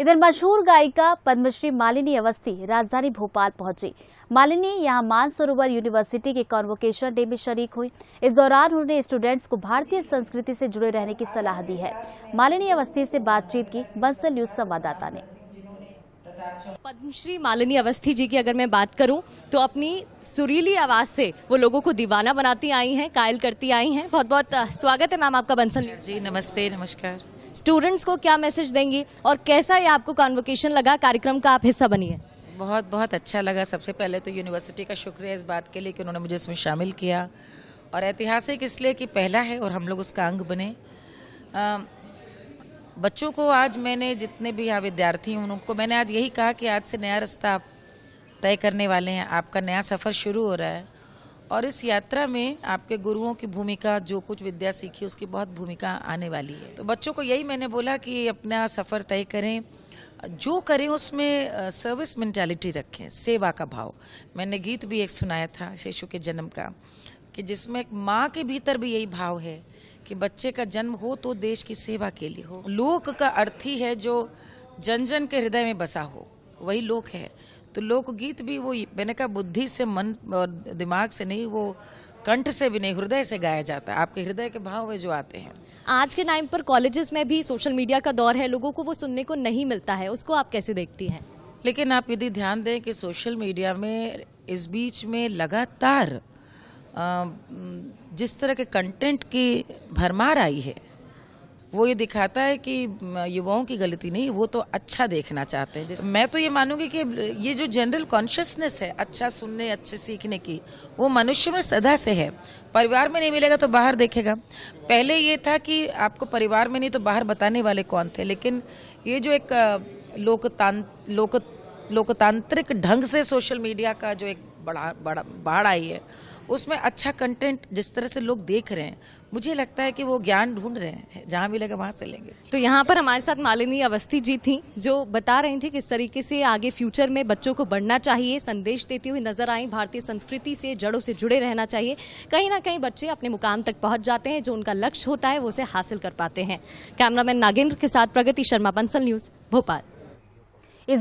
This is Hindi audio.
इधर मशहूर गायिका पद्मश्री मालिनी अवस्थी राजधानी भोपाल पहुंची मालिनी यहां मानसरोवर यूनिवर्सिटी के कॉन्वोकेशन डे में शरीक हुई इस दौरान उन्होंने स्टूडेंट्स को भारतीय संस्कृति से जुड़े रहने की सलाह दी है मालिनी अवस्थी से बातचीत की बंसल न्यूज संवाददाता ने पद्मश्री मालिनी अवस्थी जी की अगर मैं बात करूं तो अपनी सुरीली आवाज से वो लोगों को दीवाना बनाती आई हैं कायल करती आई हैं बहुत बहुत स्वागत है मैम आपका बंसल जी नमस्ते नमस्कार स्टूडेंट्स को क्या मैसेज देंगी और कैसा ये आपको कॉन्वोकेशन लगा कार्यक्रम का आप हिस्सा बनिए बहुत बहुत अच्छा लगा सबसे पहले तो यूनिवर्सिटी का शुक्रिया इस बात के लिए कि उन्होंने मुझे इसमें शामिल किया और ऐतिहासिक इसलिए कि पहला है और हम लोग उसका अंग बने आ, बच्चों को आज मैंने जितने भी यहाँ विद्यार्थी हैं उनको मैंने आज यही कहा कि आज से नया रास्ता आप तय करने वाले हैं आपका नया सफ़र शुरू हो रहा है और इस यात्रा में आपके गुरुओं की भूमिका जो कुछ विद्या सीखी उसकी बहुत भूमिका आने वाली है तो बच्चों को यही मैंने बोला कि अपना सफ़र तय करें जो करें उसमें सर्विस मेंटालिटी रखें सेवा का भाव मैंने गीत भी एक सुनाया था शिशु के जन्म का कि जिसमें एक माँ के भीतर भी यही भाव है कि बच्चे का जन्म हो तो देश की सेवा के लिए हो लोक का अर्थी है जो जन जन के हृदय में बसा हो वही लोक है तो लोकगीत भी वो मैंने कहा बुद्धि से मन और दिमाग से नहीं वो कंठ से भी नहीं हृदय से गाया जाता है आपके हृदय के भाव में जो आते हैं आज के टाइम पर कॉलेजेस में भी सोशल मीडिया का दौर है लोगों को वो सुनने को नहीं मिलता है उसको आप कैसे देखती हैं लेकिन आप यदि ध्यान दें कि सोशल मीडिया में इस बीच में लगातार जिस तरह के कंटेंट की भरमार आई है वो ये दिखाता है कि युवाओं की गलती नहीं वो तो अच्छा देखना चाहते हैं मैं तो ये मानूंगी कि ये जो जनरल कॉन्शियसनेस है अच्छा सुनने अच्छे सीखने की वो मनुष्य में सदा से है परिवार में नहीं मिलेगा तो बाहर देखेगा पहले ये था कि आपको परिवार में नहीं तो बाहर बताने वाले कौन थे लेकिन ये जो एक लोकतांत्र लोक लोकतांत्रिक ढंग से सोशल मीडिया का जो एक बढ़ा बाढ़ आई है उसमें अच्छा कंटेंट जिस तरह से लोग देख रहे हैं मुझे लगता है कि वो ज्ञान ढूंढ रहे हैं जहाँ भी लगे वहाँ से लेंगे तो यहाँ पर हमारे साथ मालिनी अवस्थी जी थी जो बता रही थी किस तरीके से आगे फ्यूचर में बच्चों को बढ़ना चाहिए संदेश देती हुई नजर आई भारतीय संस्कृति से जड़ों से जुड़े रहना चाहिए कहीं ना कहीं बच्चे अपने मुकाम तक पहुँच जाते हैं जो उनका लक्ष्य होता है वो उसे हासिल कर पाते हैं कैमरामैन नागेंद्र के साथ प्रगति शर्मा बंसल न्यूज़ भोपाल